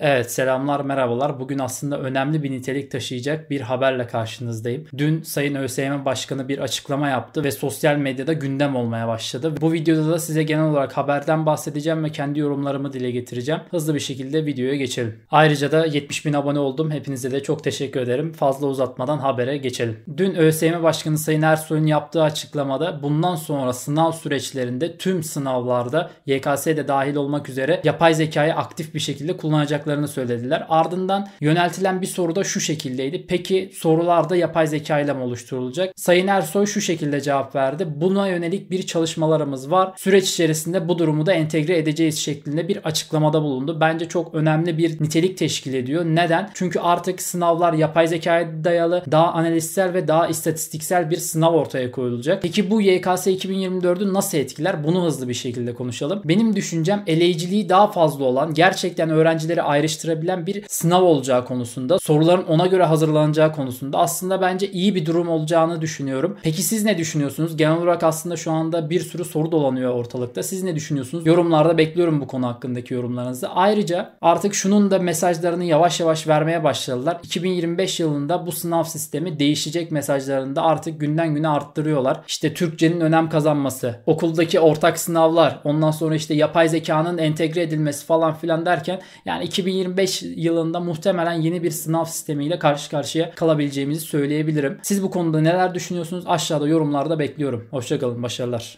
Evet selamlar merhabalar. Bugün aslında önemli bir nitelik taşıyacak bir haberle karşınızdayım. Dün Sayın ÖSYM Başkanı bir açıklama yaptı ve sosyal medyada gündem olmaya başladı. Bu videoda da size genel olarak haberden bahsedeceğim ve kendi yorumlarımı dile getireceğim. Hızlı bir şekilde videoya geçelim. Ayrıca da 70 bin abone oldum. Hepinize de çok teşekkür ederim. Fazla uzatmadan habere geçelim. Dün ÖSYM Başkanı Sayın Ersoy'un yaptığı açıklamada bundan sonra sınav süreçlerinde tüm sınavlarda YKS'de dahil olmak üzere yapay zekayı aktif bir şekilde kullanacak kullanacaklarını söylediler. Ardından yöneltilen bir soru da şu şekildeydi. Peki sorularda yapay zeka ile mi oluşturulacak? Sayın Ersoy şu şekilde cevap verdi. Buna yönelik bir çalışmalarımız var. Süreç içerisinde bu durumu da entegre edeceğiz şeklinde bir açıklamada bulundu. Bence çok önemli bir nitelik teşkil ediyor. Neden? Çünkü artık sınavlar yapay zekaya dayalı, daha analizsel ve daha istatistiksel bir sınav ortaya koyulacak. Peki bu YKS 2024'ü nasıl etkiler? Bunu hızlı bir şekilde konuşalım. Benim düşüncem eleyiciliği daha fazla olan, gerçekten öğrencileri ayrıştırabilen bir sınav olacağı konusunda, soruların ona göre hazırlanacağı konusunda aslında bence iyi bir durum olacağını düşünüyorum. Peki siz ne düşünüyorsunuz? Genel olarak aslında şu anda bir sürü soru dolanıyor ortalıkta. Siz ne düşünüyorsunuz? Yorumlarda bekliyorum bu konu hakkındaki yorumlarınızı. Ayrıca artık şunun da mesajlarını yavaş yavaş vermeye başladılar. 2025 yılında bu sınav sistemi değişecek mesajlarını da artık günden güne arttırıyorlar. İşte Türkçenin önem kazanması, okuldaki ortak sınavlar, ondan sonra işte yapay zekanın entegre edilmesi falan filan derken yani 2000 2025 yılında muhtemelen yeni bir sınav sistemiyle karşı karşıya kalabileceğimizi söyleyebilirim. Siz bu konuda neler düşünüyorsunuz? Aşağıda yorumlarda bekliyorum. Hoşçakalın, başarılar.